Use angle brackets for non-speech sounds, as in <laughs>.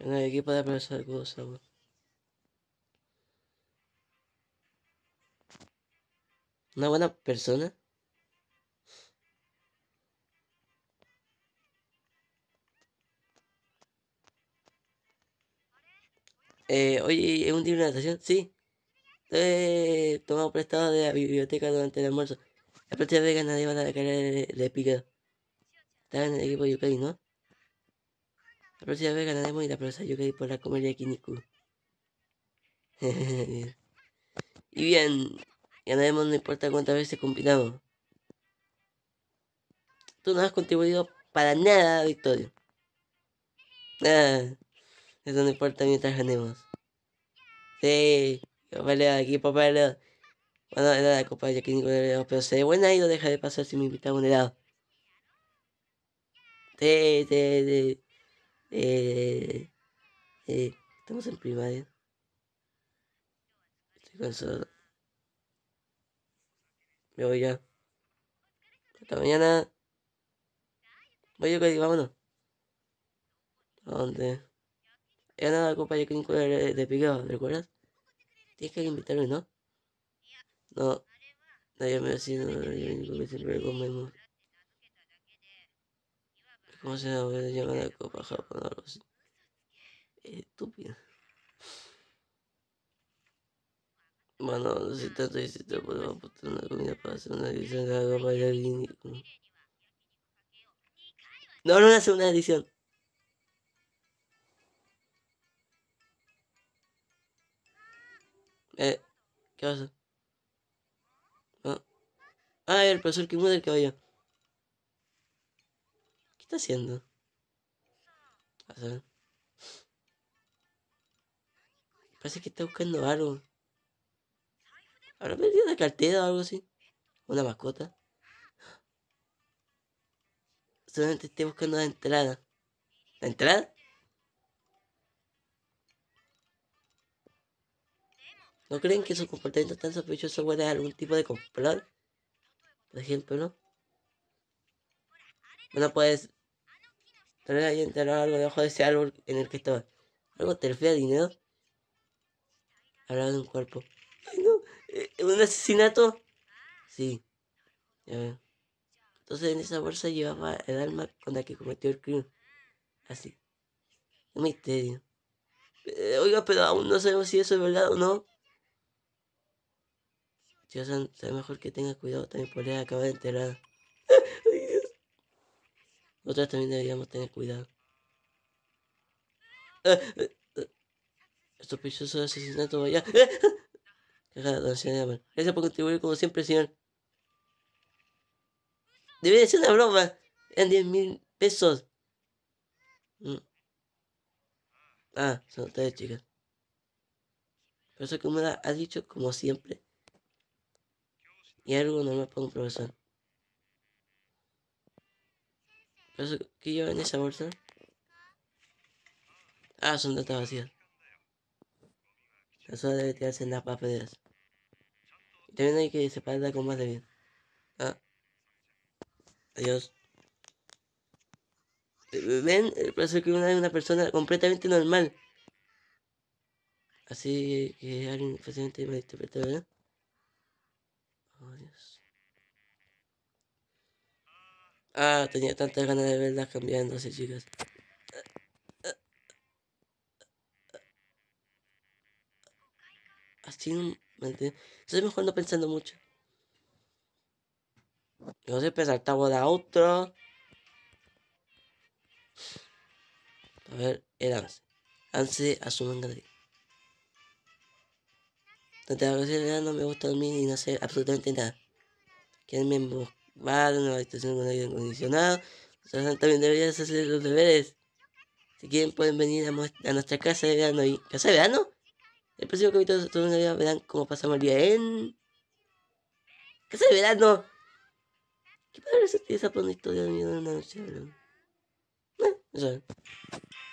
en el equipo de profesor cosa Una buena persona. Eh, oye, ¿es un día de natación? Sí. He tomado prestado de la biblioteca durante el almuerzo. La partida de nadie va a la carrera de, de Está en el equipo de Yucatán, ¿no? La próxima vez ganaremos y la próxima yo quedé por la comedia Kiniku. <laughs> y bien, ganaremos no importa cuántas veces combinamos. Tú no has contribuido para nada a victoria. Nada. Eso no importa mientras ganemos. Sí, vale, aquí papá helado. Bueno, nada, la copa de Yakiniku de pero se de buena y no deja de pasar si me invitaba un helado. Sí, sí, sí. Eh, eh, estamos en primaria. Estoy cansado. Me voy ya. Hasta mañana. Voy Oye, Cody, vámonos. ¿A dónde? He ganado la Copa Yakin de, de Pigado, ¿recuerdas? Tienes que invitarme, ¿no? No. Nadie me ha sido, yo siempre comemos. ¿Cómo se llama? Llaman la Copa Japón algo así. Estúpido. Bueno, si tanto te podemos pues, aportar una comida para hacer una edición de algo para alguien. No, no, una segunda edición. Eh, ¿qué pasa? Ah, ah el profesor que muere el caballo está haciendo? parece que está buscando algo. ¿Habrá perdido una cartera o algo así? ¿Una mascota? Solamente estoy buscando la entrada. ¿La entrada? ¿No creen que su comportamiento tan sospechoso puede ser algún tipo de complot? Por ejemplo, ¿no? Bueno, pues Tal algo debajo de ese árbol en el que estaba. ¿Algo te dinero? Hablaba de un cuerpo. no! Eh, ¿Un asesinato? Sí. Ya veo. Entonces en esa bolsa llevaba el alma con la que cometió el crimen. Así. Un misterio. Eh, oiga, pero aún no sabemos si eso es verdad o no. Yo sé mejor que tenga cuidado, también por acaba de enterar. Otras también deberíamos tener cuidado. estos asesinatos. asesinato, vaya. don señor Gracias por contribuir como siempre, señor. Debe de ser una broma. En 10 mil pesos. Mm. Ah, son tres chicas. eso que me ha dicho como siempre. Y algo no me un profesor. ¿Qué lleva en esa bolsa? Ah, son datas vacías. Eso debe tirarse en las papeleras. También hay que separarla con más de bien. Ah. Adiós. Ven, el proceso que una una persona completamente normal. Así que alguien fácilmente malinterpretado ¿verdad? Adiós oh, Ah, tenía tantas ganas de verlas cambiándose, chicas. Así no me entiendo. Estoy mejor no pensando mucho. Yo siempre saltaba de otro. A ver, el avance. a su no Tantas veces no me gusta dormir y no sé absolutamente nada. ¿Quién me busca? vale una habitación con aire acondicionado. también deberías hacer los deberes. Si quieren pueden venir a, nuestra casa de verano y... ¿Casa de verano? El próximo capítulo de los vida verán cómo pasamos el día en... ¡Casa de verano! ¿Qué padre se utiliza para una historia de una noche de verano? No, no